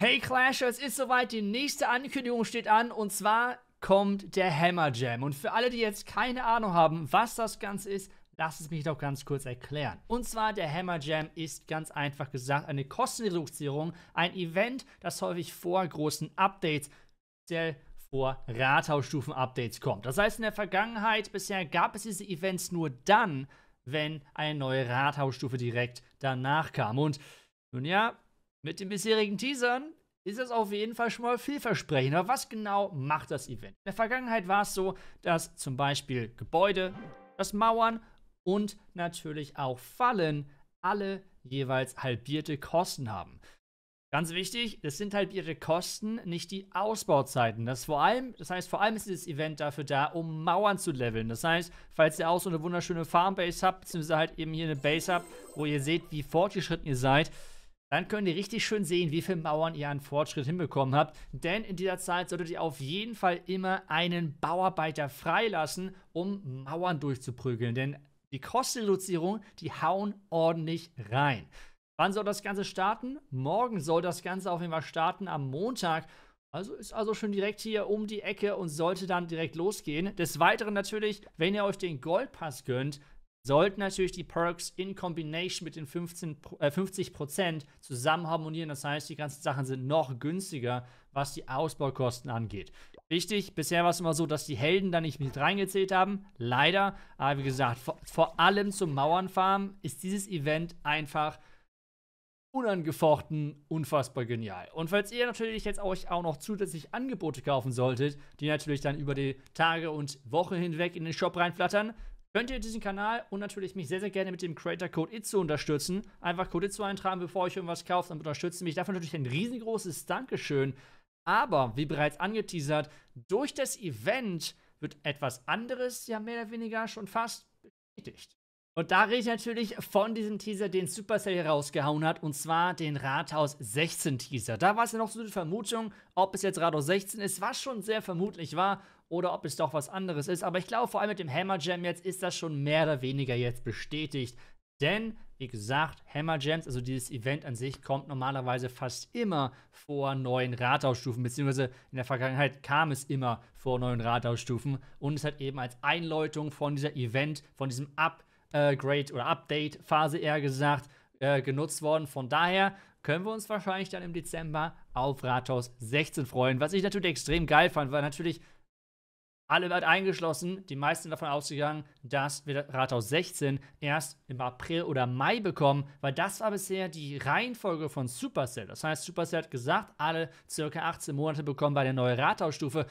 Hey Clash, es ist soweit, die nächste Ankündigung steht an und zwar kommt der Hammer Jam. Und für alle, die jetzt keine Ahnung haben, was das Ganze ist, lasst es mich doch ganz kurz erklären. Und zwar der Hammer Jam ist ganz einfach gesagt eine Kostenreduzierung, ein Event, das häufig vor großen Updates, sehr vor Rathausstufen-Updates kommt. Das heißt, in der Vergangenheit bisher gab es diese Events nur dann, wenn eine neue Rathausstufe direkt danach kam. Und nun ja, mit den bisherigen Teasern ist das auf jeden Fall schon mal vielversprechend. Aber was genau macht das Event? In der Vergangenheit war es so, dass zum Beispiel Gebäude, das Mauern und natürlich auch Fallen alle jeweils halbierte Kosten haben. Ganz wichtig, das sind halbierte Kosten, nicht die Ausbauzeiten. Das, vor allem, das heißt, vor allem ist dieses Event dafür da, um Mauern zu leveln. Das heißt, falls ihr auch so eine wunderschöne Farmbase habt, beziehungsweise halt eben hier eine Base habt, wo ihr seht, wie fortgeschritten ihr seid, dann könnt ihr richtig schön sehen, wie viele Mauern ihr an Fortschritt hinbekommen habt. Denn in dieser Zeit solltet ihr auf jeden Fall immer einen Bauarbeiter freilassen, um Mauern durchzuprügeln. Denn die Kostenreduzierung, die hauen ordentlich rein. Wann soll das Ganze starten? Morgen soll das Ganze auf jeden Fall starten, am Montag. Also ist also schon direkt hier um die Ecke und sollte dann direkt losgehen. Des Weiteren natürlich, wenn ihr euch den Goldpass gönnt, sollten natürlich die Perks in Kombination mit den 15, äh, 50% zusammen harmonieren. Das heißt, die ganzen Sachen sind noch günstiger, was die Ausbaukosten angeht. Wichtig, bisher war es immer so, dass die Helden da nicht mit reingezählt haben. Leider. Aber wie gesagt, vor, vor allem zum Mauernfarmen ist dieses Event einfach unangefochten, unfassbar genial. Und falls ihr natürlich jetzt euch auch noch zusätzlich Angebote kaufen solltet, die natürlich dann über die Tage und Woche hinweg in den Shop reinflattern, könnt ihr diesen Kanal und natürlich mich sehr, sehr gerne mit dem Creator Code Itzo unterstützen. Einfach Code Itzo eintragen, bevor ihr euch irgendwas kauft, dann unterstützt mich. Dafür natürlich ein riesengroßes Dankeschön. Aber, wie bereits angeteasert, durch das Event wird etwas anderes ja mehr oder weniger schon fast bestätigt. Und da rede ich natürlich von diesem Teaser, den Supercell rausgehauen hat, und zwar den Rathaus 16 Teaser. Da war es ja noch so eine Vermutung, ob es jetzt Rathaus 16 ist, was schon sehr vermutlich war oder ob es doch was anderes ist. Aber ich glaube, vor allem mit dem Hammer Jam jetzt ist das schon mehr oder weniger jetzt bestätigt. Denn, wie gesagt, Hammer Jams, also dieses Event an sich, kommt normalerweise fast immer vor neuen Rathausstufen, beziehungsweise in der Vergangenheit kam es immer vor neuen Rathausstufen und es hat eben als Einläutung von dieser Event, von diesem Upgrade oder Update-Phase eher gesagt, äh, genutzt worden. Von daher können wir uns wahrscheinlich dann im Dezember auf Rathaus 16 freuen. Was ich natürlich extrem geil fand, weil natürlich alle wird eingeschlossen. Die meisten davon ausgegangen, dass wir Rathaus 16 erst im April oder Mai bekommen, weil das war bisher die Reihenfolge von Supercell. Das heißt, Supercell hat gesagt, alle circa 18 Monate bekommen bei der neuen Rathausstufe.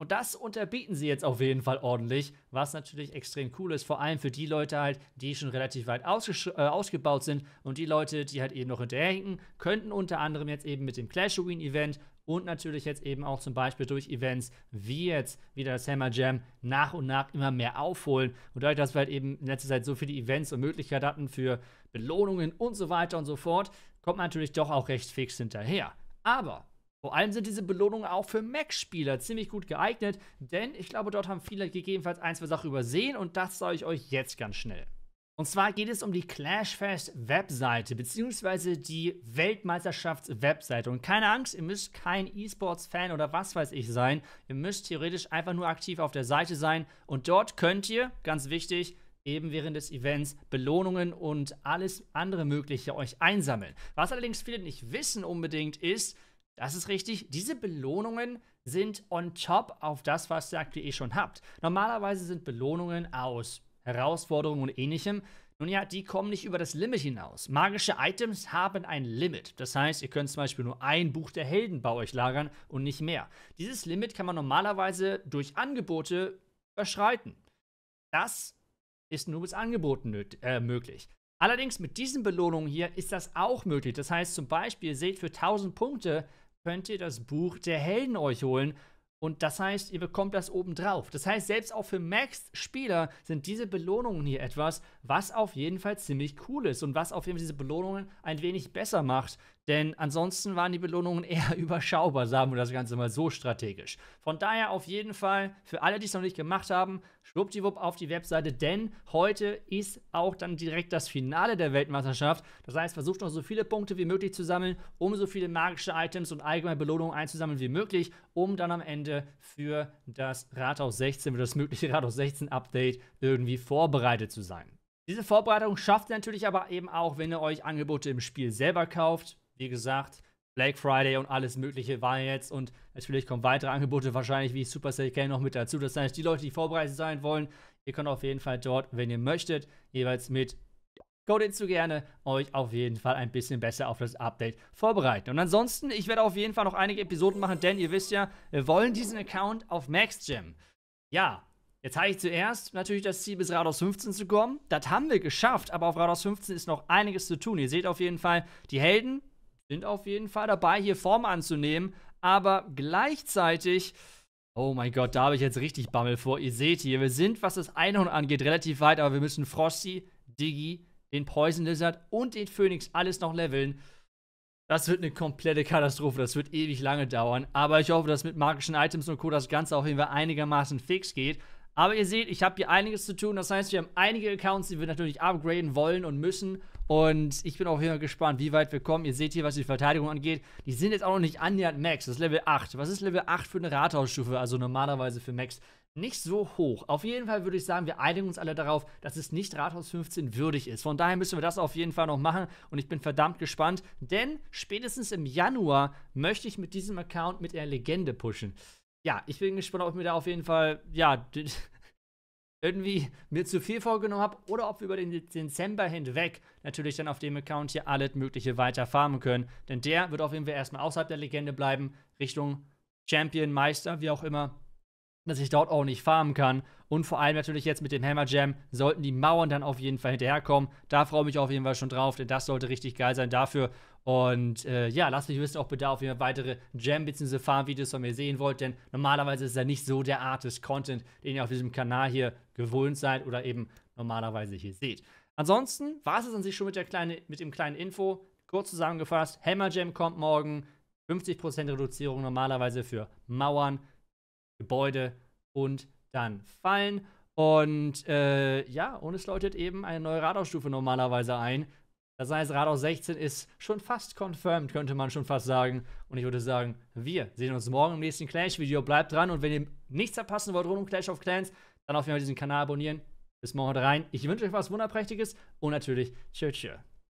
Und das unterbieten sie jetzt auf jeden Fall ordentlich, was natürlich extrem cool ist, vor allem für die Leute halt, die schon relativ weit äh, ausgebaut sind und die Leute, die halt eben noch hinterherhinken, könnten unter anderem jetzt eben mit dem Clash Win Event und natürlich jetzt eben auch zum Beispiel durch Events wie jetzt wieder das Hammer Jam nach und nach immer mehr aufholen. Und dadurch, dass wir halt eben in letzter Zeit so viele Events und Möglichkeiten hatten für Belohnungen und so weiter und so fort, kommt man natürlich doch auch recht fix hinterher. Aber vor allem sind diese Belohnungen auch für Mac-Spieler ziemlich gut geeignet, denn ich glaube, dort haben viele gegebenenfalls ein, zwei Sachen übersehen und das sage ich euch jetzt ganz schnell. Und zwar geht es um die Clashfest-Webseite, beziehungsweise die Weltmeisterschafts-Webseite. Und keine Angst, ihr müsst kein E-Sports-Fan oder was weiß ich sein. Ihr müsst theoretisch einfach nur aktiv auf der Seite sein. Und dort könnt ihr, ganz wichtig, eben während des Events Belohnungen und alles andere Mögliche euch einsammeln. Was allerdings viele nicht wissen unbedingt ist, das ist richtig, diese Belohnungen sind on top auf das, was ihr aktuell schon habt. Normalerweise sind Belohnungen aus Herausforderungen und ähnlichem. Nun ja, die kommen nicht über das Limit hinaus. Magische Items haben ein Limit. Das heißt, ihr könnt zum Beispiel nur ein Buch der Helden bei euch lagern und nicht mehr. Dieses Limit kann man normalerweise durch Angebote überschreiten. Das ist nur mit Angeboten äh, möglich. Allerdings mit diesen Belohnungen hier ist das auch möglich. Das heißt zum Beispiel, ihr seht, für 1000 Punkte könnt ihr das Buch der Helden euch holen und das heißt, ihr bekommt das obendrauf. Das heißt, selbst auch für Max-Spieler sind diese Belohnungen hier etwas, was auf jeden Fall ziemlich cool ist und was auf jeden Fall diese Belohnungen ein wenig besser macht. Denn ansonsten waren die Belohnungen eher überschaubar, sagen wir das Ganze mal so strategisch. Von daher auf jeden Fall für alle, die es noch nicht gemacht haben, schwuppdiwupp auf die Webseite, denn heute ist auch dann direkt das Finale der Weltmeisterschaft. Das heißt, versucht noch so viele Punkte wie möglich zu sammeln, um so viele magische Items und allgemeine Belohnungen einzusammeln wie möglich, um dann am Ende für das Rathaus 16, für das mögliche Rathaus 16 Update irgendwie vorbereitet zu sein. Diese Vorbereitung schafft ihr natürlich aber eben auch, wenn ihr euch Angebote im Spiel selber kauft wie gesagt, Black Friday und alles Mögliche war jetzt und natürlich kommen weitere Angebote wahrscheinlich wie Super Saiyan noch mit dazu. Das heißt, die Leute, die vorbereitet sein wollen, ihr könnt auf jeden Fall dort, wenn ihr möchtet, jeweils mit Godin zu gerne euch auf jeden Fall ein bisschen besser auf das Update vorbereiten. Und ansonsten, ich werde auf jeden Fall noch einige Episoden machen, denn ihr wisst ja, wir wollen diesen Account auf MaxGym. Ja, Jetzt habe ich zuerst natürlich das Ziel, bis Rados 15 zu kommen. Das haben wir geschafft, aber auf Rados 15 ist noch einiges zu tun. Ihr seht auf jeden Fall, die Helden sind auf jeden Fall dabei, hier Form anzunehmen. Aber gleichzeitig, oh mein Gott, da habe ich jetzt richtig Bammel vor. Ihr seht hier, wir sind, was das Einhorn angeht, relativ weit, aber wir müssen Frosty, Diggy, den Poison Lizard und den Phoenix alles noch leveln. Das wird eine komplette Katastrophe, das wird ewig lange dauern. Aber ich hoffe, dass mit magischen Items und Co. das Ganze auf jeden Fall einigermaßen fix geht. Aber ihr seht, ich habe hier einiges zu tun. Das heißt, wir haben einige Accounts, die wir natürlich upgraden wollen und müssen. Und ich bin auch hier gespannt, wie weit wir kommen. Ihr seht hier, was die Verteidigung angeht. Die sind jetzt auch noch nicht annähernd Max. Das ist Level 8. Was ist Level 8 für eine Rathausstufe? Also normalerweise für Max nicht so hoch. Auf jeden Fall würde ich sagen, wir einigen uns alle darauf, dass es nicht Rathaus 15 würdig ist. Von daher müssen wir das auf jeden Fall noch machen und ich bin verdammt gespannt, denn spätestens im Januar möchte ich mit diesem Account mit der Legende pushen. Ja, ich bin gespannt, ob mir da auf jeden Fall, ja, irgendwie mir zu viel vorgenommen habe oder ob wir über den Dezember hinweg natürlich dann auf dem Account hier alles Mögliche weiter farmen können. Denn der wird auf jeden Fall erstmal außerhalb der Legende bleiben, Richtung Champion, Meister, wie auch immer, dass ich dort auch nicht farmen kann. Und vor allem natürlich jetzt mit dem Hammer Jam sollten die Mauern dann auf jeden Fall hinterherkommen. Da freue ich mich auf jeden Fall schon drauf, denn das sollte richtig geil sein. Dafür und äh, ja, lasst mich wissen, ob ihr da auf jeden Fall weitere Jam- bzw. Farm-Videos von mir sehen wollt, denn normalerweise ist ja nicht so der Art des Content, den ihr auf diesem Kanal hier gewohnt seid oder eben normalerweise hier seht. Ansonsten war es an sich schon mit, der kleine, mit dem kleinen Info. Kurz zusammengefasst, Hammer Jam kommt morgen, 50% Reduzierung normalerweise für Mauern, Gebäude und dann Fallen. Und äh, ja, und es läutet eben eine neue Radarstufe normalerweise ein. Das heißt, Radau 16 ist schon fast confirmed, könnte man schon fast sagen. Und ich würde sagen, wir sehen uns morgen im nächsten Clash-Video. Bleibt dran und wenn ihr nichts verpassen wollt rund um Clash of Clans, dann auf jeden Fall diesen Kanal abonnieren. Bis morgen rein. Ich wünsche euch was Wunderprächtiges und natürlich tschö tschö.